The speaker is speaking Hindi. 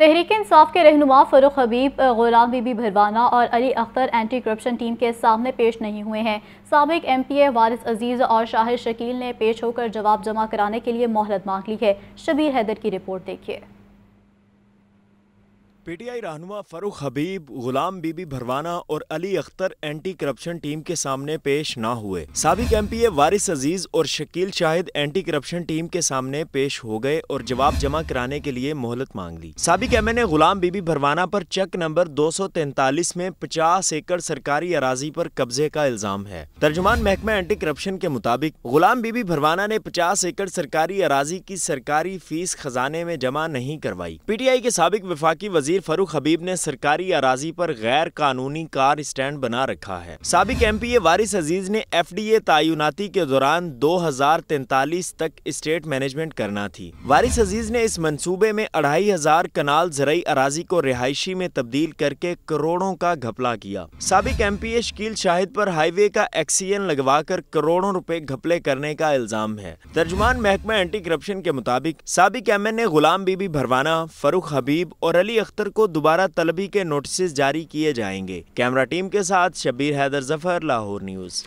तहरीक इंसाफ के रहनुमा फरुख हबीब गुलाम बीबी भरवाना और Ali Akhtar anti corruption team के सामने पेश नहीं हुए हैं सबक एम पी ए वारिस अजीज़ और शाहिर शकील ने पेश होकर जवाब जमा कराने के लिए मोहलत मांग ली है शबीर हैदर की रिपोर्ट देखिए पीटीआई रहनुमा फरूख हबीब गुलाम बीबी भरवाना और Ali Akhtar anti corruption team के सामने पेश ना हुए सबक एम पी ए वारिस अजीज और Shakeel Shahid anti corruption team के सामने पेश हो गए और जवाब जमा कराने के लिए मोहलत मांग ली सबक एम एन ए गुलाम बीबी भरवाना पर चेक नंबर दो सौ तैंतालीस में पचास एकड़ सरकारी अराजी पर कब्जे का इल्जाम है तर्जुमान महकमा एंटी करप्शन के मुताबिक गुलाम बीबी भरवाना ने पचास एकड़ सरकारी अराजी की सरकारी फीस खजाने में जमा नहीं करवाई पी टी आई के सबक वफाकी वजीर अली फरूख हबीब ने सरकारी अराजी पर गैर कानूनी कार स्टैंड बना रखा है सबक एम पी ए वारिस अजीज ने एफ डी ए तयनती के दौरान दो हजार तैतालीस तक स्टेट मैनेजमेंट करना थी वारिस अजीज ने इस मनसूबे में अढ़ाई हजार कनाल जरिए अराजी को रिहायशी में तब्दील करके करोड़ों का घपला किया सबक M P A Shakeel Shahid पर हाईवे का लगवा कर करोड़ों रूपए घपले करने का इल्जाम है तर्जमान महकमा एंटी करप्शन के मुताबिक सबक एम एन ए गुलाम बीबी भरवाना फरूख हबीब और अली अख्तर दफ्तर को दोबारा तलबी के नोटिस जारी किए जाएंगे कैमरा टीम के साथ शबीर हैदर जफर लाहौर न्यूज़